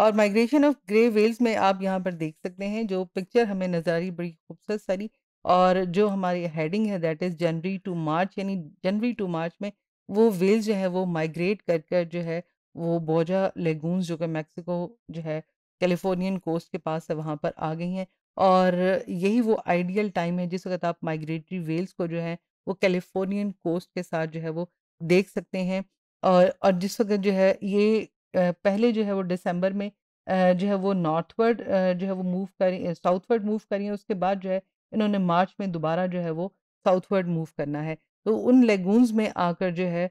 और migration of grey Wales में आप यहाँ पर देख सकते हैं जो पिक्चर हमें नजर आ रही बड़ी खूबसूरत सारी और जो हमारी हेडिंग है that is January to March यानी जनवरी टू मार्च में वो वेल्स जो है वो माइग्रेट कर कर जो है वो बोजा लेगून्स जो कि मैक्सिको जो है कैलिफोर्नियन कोस्ट के पास है वहाँ पर आ गई हैं और यही वो आइडियल टाइम है जिस वक्त आप माइग्रेटरी वेल्स को जो है वो कैलिफोर्नियन कोस्ट के साथ जो है वो देख सकते हैं और और जिस वक्त जो है ये पहले जो है वो दिसंबर में जो है वो नॉर्थवर्ड जो है वो मूव करें साउथवर्ड मूव है उसके बाद जो है इन्होंने मार्च में दोबारा जो है वो साउथवर्ड मूव करना है तो उन लेगून्स में आकर जो है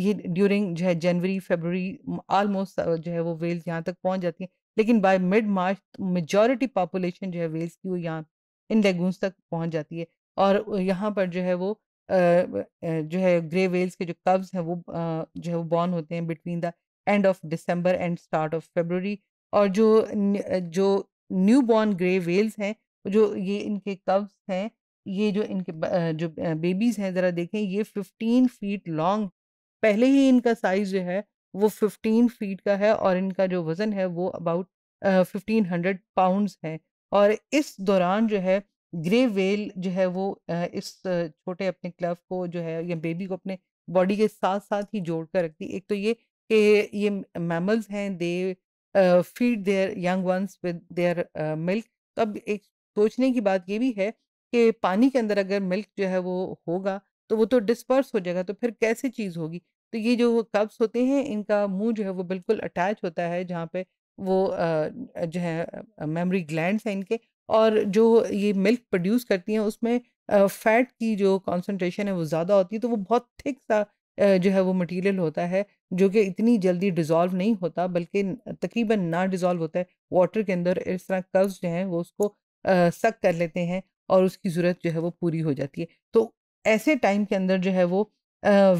ये ड्यूरिंग जो है जनवरी फेबररी आलमोस्ट जो है वो वेल्स यहाँ तक पहुँच जाती है लेकिन by mid March majority population जो है वेल्स की वो यहाँ इन लेगून्स तक पहुँच जाती है और यहाँ पर जो है वो जो है ग्रे वेल्स के जो कब्ज हैं वो जो है वो बॉर्न होते हैं between the end of December and start of February और जो जो न्यू बॉर्न ग्रे वेल्स हैं जो ये इनके कब्स हैं ये जो इनके जो बेबीज़ हैं ज़रा देखें ये फिफ्टीन फीट लॉन्ग पहले ही इनका साइज़ जो है वो फिफ्टीन फीट का है और इनका जो वज़न है वो अबाउट फिफ्टीन हंड्रेड पाउंडस है और इस दौरान जो है ग्रे वेल जो है वो इस छोटे अपने क्लब को जो है या बेबी को अपने बॉडी के साथ साथ ही जोड़ कर रखती एक तो ये कि ये मैमल्स हैं they feed their young ones with their milk तो अब एक सोचने की बात ये भी है कि पानी के अंदर अगर मिल्क जो है वो होगा तो वो तो डिस्पर्स हो जाएगा तो फिर कैसे चीज़ होगी तो ये जो कब्स होते हैं इनका मुंह जो है वो बिल्कुल अटैच होता है जहाँ पे वो जो है मेमोरी ग्लैंड हैं इनके और जो ये मिल्क प्रोड्यूस करती हैं उसमें फैट की जो कॉन्सेंट्रेशन है वो ज़्यादा होती है तो वो बहुत थिक सा जो है वो मटेरियल होता है जो कि इतनी जल्दी डिजोल्व नहीं होता बल्कि तकरीबन ना डिजोल्व होता है वाटर के अंदर इस तरह कर्व्स जो हैं वो उसको सक कर लेते हैं और उसकी ज़रूरत जो है वो पूरी हो जाती है तो ऐसे टाइम के अंदर जो है वो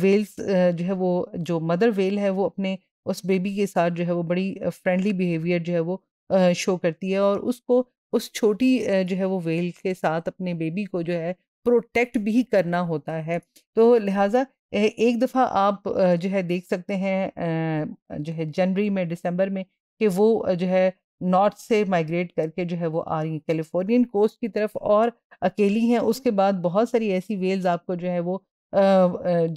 वेल्स जो है वो जो मदर वेल है वो अपने उस बेबी के साथ जो है वो बड़ी फ्रेंडली बिहेवियर जो है वो शो करती है और उसको उस छोटी जो है वो वेल के साथ अपने बेबी को जो है प्रोटेक्ट भी करना होता है तो लिहाजा एक दफ़ा आप जो है देख सकते हैं जो है जनवरी में दिसंबर में कि वो जो है नॉर्थ से माइग्रेट करके जो है वो आ रही हैं कैलिफोर्नियन कोस्ट की तरफ और अकेली हैं उसके बाद बहुत सारी ऐसी वेल्स आपको जो है वो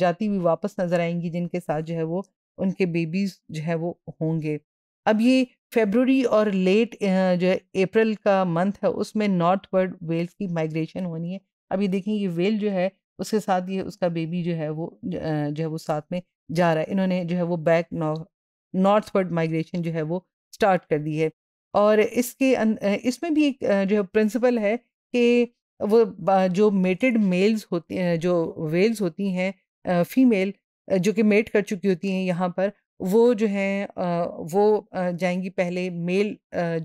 जाती हुई वापस नज़र आएंगी जिनके साथ जो है वो उनके बेबीज़ जो है वो होंगे अब ये फेबररी और लेट जो है अप्रैल का मंथ है उसमें नॉर्थ वर्ड वेल्स की माइग्रेशन होनी है अब ये देखें ये वेल जो है उसके साथ ये उसका बेबी जो है वो जो है वो साथ में जा रहा है इन्होंने जो है वो बैक नॉर्थवर्ड माइग्रेशन जो है वो स्टार्ट कर दी है और इसके इसमें भी एक जो है प्रिंसिपल है कि वो जो मेटेड मेल्स होती जो वेल्स होती हैं फीमेल जो कि मेट कर चुकी होती हैं यहाँ पर वो जो हैं वो जाएंगी पहले मेल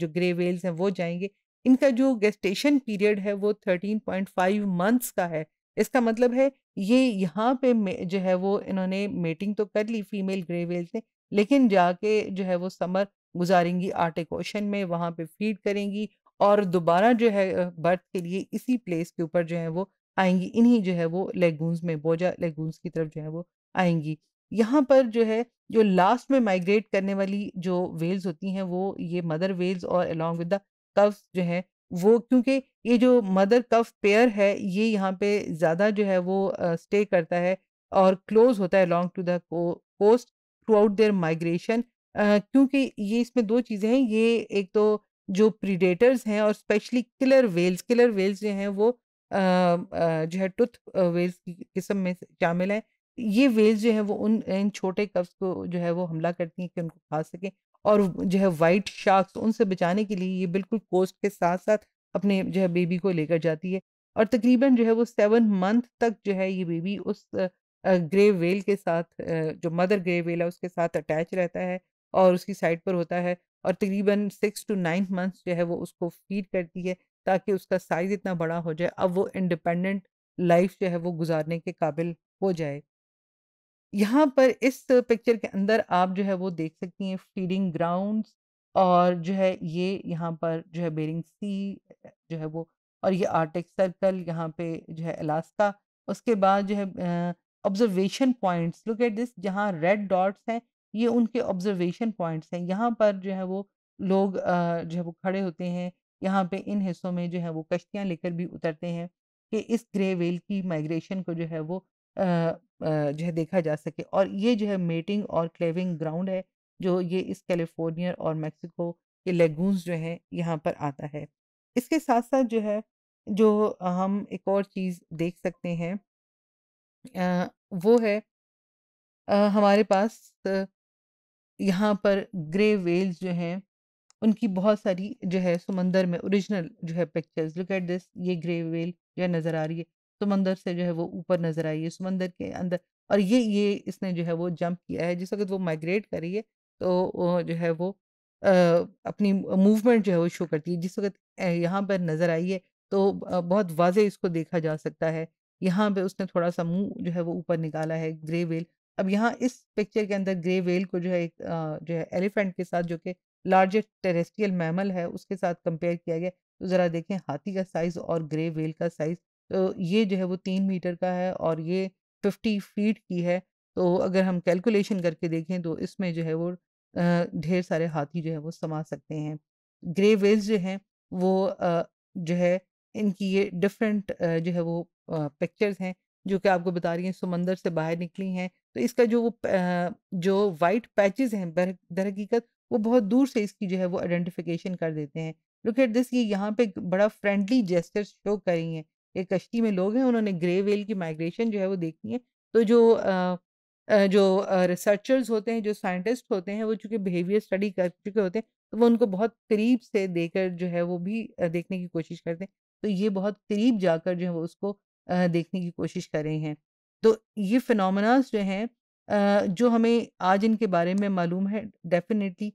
जो ग्रे वेल्स हैं वो जाएंगे इनका जो गेस्टेशन पीरियड है वो थर्टीन पॉइंट फाइव मंथ्स का है इसका मतलब है ये यहाँ पे जो है वो इन्होंने मेटिंग तो कर ली फीमेल ग्रे वेल ने लेकिन जाके जो है वो समर गुजारेंगी आर्टिक ओशन में वहाँ पे फीड करेंगी और दोबारा जो है बर्थ के लिए इसी प्लेस के ऊपर जो है वो आएंगी इन्हीं जो है वो लेगून्स में बोजा लेगून्स की तरफ जो है वो आएंगी यहाँ पर जो है जो लास्ट में माइग्रेट करने वाली जो वेल्स होती हैं वो ये मदर वेल्स और अलॉन्ग विद द कव्स जो है वो क्योंकि ये जो मदर कफ पेयर है ये यहाँ पे ज़्यादा जो है वो स्टे करता है और क्लोज होता है long to the coast throughout their migration क्योंकि ये इसमें दो चीज़ें हैं ये एक तो जो प्रीडेटर्स हैं और specially killer whales killer whales जो हैं वो जो है टुथ वेल्स की किस्म में शामिल हैं ये वेल्स जो है वो उन इन छोटे कफ्स को जो है वो हमला करती हैं कि उनको खा सकें और जो है वाइट शार्क्स उनसे बचाने के लिए ये बिल्कुल कोस्ट के साथ साथ अपने जो है बेबी को लेकर जाती है और तकरीबन जो है वो सेवन मंथ तक जो है ये बेबी उस ग्रे वेल के साथ जो मदर ग्रे वेल है उसके साथ अटैच रहता है और उसकी साइड पर होता है और तकरीबन सिक्स टू नाइन मंथ्स जो है वो उसको फीड करती है ताकि उसका साइज़ इतना बड़ा हो जाए अब वो इंडिपेंडेंट लाइफ जो है वो गुजारने के काबिल हो जाए यहाँ पर इस पिक्चर के अंदर आप जो है वो देख सकती हैं फीडिंग ग्राउंड्स और जो है ये यहाँ पर जो है बेरिंग सी जो है वो और ये आर्टिक सर्कल यहाँ पे जो है अलास्का उसके बाद जो है observation points look at this जहाँ रेड डॉट्स हैं ये उनके ऑब्जर्वेशन पॉइंट्स हैं यहाँ पर जो है वो लोग जो है वो खड़े होते हैं यहाँ पे इन हिस्सों में जो है वो कश्तियाँ लेकर भी उतरते हैं कि इस ग्रे वेल की माइग्रेशन को जो है वो जो है देखा जा सके और ये जो है मेटिंग और क्लेविंग ग्राउंड है जो ये इस कैलिफोर्निया और मैक्सिको के लेगून्स जो है यहाँ पर आता है इसके साथ साथ जो है जो हम एक और चीज़ देख सकते हैं आ, वो है आ, हमारे पास यहाँ पर ग्रे वेल्स जो हैं उनकी बहुत सारी जो है समंदर में ओरिजिनल जो है पिक्चर्स लुक एट दिस ये ग्रे वेल जो है नज़र आ रही है समंदर से जो है वो ऊपर नजर आई है समंदर के अंदर और ये ये इसने जो है वो जंप किया है जिस वक्त वो माइग्रेट कर रही है तो जो है वो आ, अपनी मूवमेंट जो है वो शो करती है जिस वक्त यहाँ पर नजर आई है तो बहुत वाजे इसको देखा जा सकता है यहाँ पे उसने थोड़ा सा मुंह जो है वो ऊपर निकाला है ग्रे वेल अब यहाँ इस पिक्चर के अंदर ग्रे वेल को जो है एक जो है एलिफेंट के साथ जो कि लार्जेस्ट टेरेस्ट्रियल मैमल है उसके साथ कंपेयर किया गया तो ज़रा देखें हाथी का साइज़ और ग्रे वेल का साइज़ तो ये जो है वो तीन मीटर का है और ये फिफ्टी फीट की है तो अगर हम कैलकुलेशन करके देखें तो इसमें जो है वो ढेर सारे हाथी जो है वो समा सकते हैं ग्रे वेल्स जो हैं वो जो है इनकी ये डिफरेंट जो है वो पिक्चर्स हैं जो कि आपको बता रही हैं समंदर से बाहर निकली हैं तो इसका जो वो जो वाइट पैचेस हैं दर हकीकत वो बहुत दूर से इसकी जो है वो आइडेंटिफिकेशन कर देते हैं लुक एट दिस ये यहाँ पे बड़ा फ्रेंडली जेस्टर शो कर रही हैं ये कश्ती में लोग हैं उन्होंने ग्रे वेल की माइग्रेशन जो है वो देखनी है तो जो आ, जो रिसर्चर्स होते हैं जो साइंटिस्ट होते हैं वो चूँकि बिहेवियर स्टडी कर चुके होते हैं तो वो उनको बहुत करीब से देकर जो है वो भी देखने की कोशिश करते हैं तो ये बहुत करीब जाकर जो है वो उसको देखने की कोशिश कर रहे हैं तो ये फिनमिनाज जो हैं जो हमें आज इनके बारे में मालूम है डेफिनेटली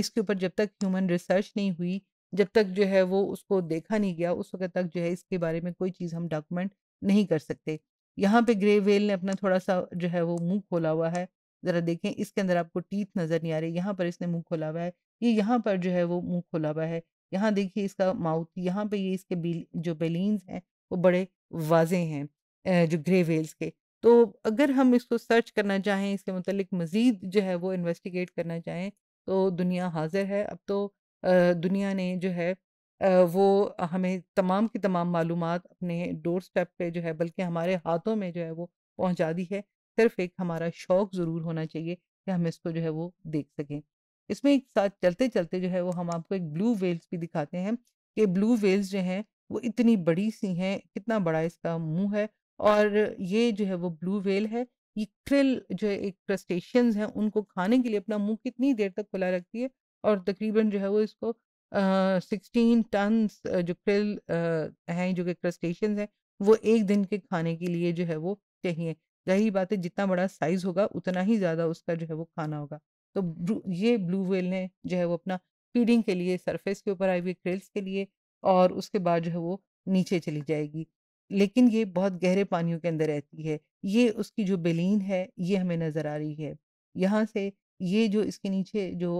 इसके ऊपर जब तक ह्यूमन रिसर्च नहीं हुई जब तक जो है वो उसको देखा नहीं गया उस वक्त तक जो है इसके बारे में कोई चीज़ हम डॉक्यूमेंट नहीं कर सकते यहाँ पे ग्रे वेल ने अपना थोड़ा सा जो है वो मुंह खोला हुआ है ज़रा देखें इसके अंदर आपको टीथ नज़र नहीं आ रही यहाँ पर इसने मुंह खोला हुआ है ये यहाँ पर जो है वो मुंह खोला हुआ है यहाँ देखिए इसका माउथ यहाँ पे ये इसके बिल, जो बेलिन हैं वो बड़े वाजे हैं जो ग्रे वेल्स के तो अगर हम इसको सर्च करना चाहें इसके मतलब मज़ीद जो है वो इन्वेस्टिगेट करना चाहें तो दुनिया हाजिर है अब तो दुनिया ने जो है वो हमें तमाम की तमाम मालूम अपने डोर स्टेप पे जो है बल्कि हमारे हाथों में जो है वो पहुंचा दी है सिर्फ एक हमारा शौक ज़रूर होना चाहिए कि हम इसको जो है वो देख सकें इसमें एक साथ चलते चलते जो है वो हम आपको एक ब्लू वेल्स भी दिखाते हैं कि ब्लू वेल्स जो हैं वो इतनी बड़ी सी हैं कितना बड़ा इसका मुंह है और ये जो है वो ब्लू वेल है ये क्रिल जो है एक क्रस्टेशियंस हैं उनको खाने के लिए अपना मुंह कितनी देर तक खुला रखती है और तकरीबन जो है वो इसको सिक्सटीन टन जो क्रिल हैं जो कि क्रस्टेशन हैं वो एक दिन के खाने के लिए जो है वो चाहिए यही बात है जितना बड़ा साइज होगा उतना ही ज़्यादा उसका जो है वो खाना होगा तो ये ब्लू वेल ने जो है वो अपना फीडिंग के लिए सरफेस के ऊपर आई हुई क्रिल्स के लिए और उसके बाद जो है वो नीचे चली जाएगी लेकिन ये बहुत गहरे पानियों के अंदर रहती है ये उसकी जो बेलिन है ये हमें नज़र आ रही है यहाँ से ये जो इसके नीचे जो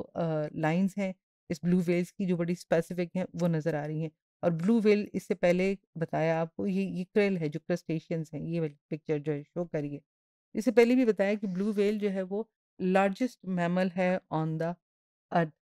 लाइंस हैं इस ब्लू वेल्स की जो बड़ी स्पेसिफिक हैं वो नज़र आ रही हैं और ब्लू वेल इससे पहले बताया आपको ये ये क्रेल है जो क्रस्टेशियंस हैं ये वाली पिक्चर जो है शो करिए इससे पहले भी बताया कि ब्लू वेल जो है वो लार्जेस्ट मैमल है ऑन द अर्थ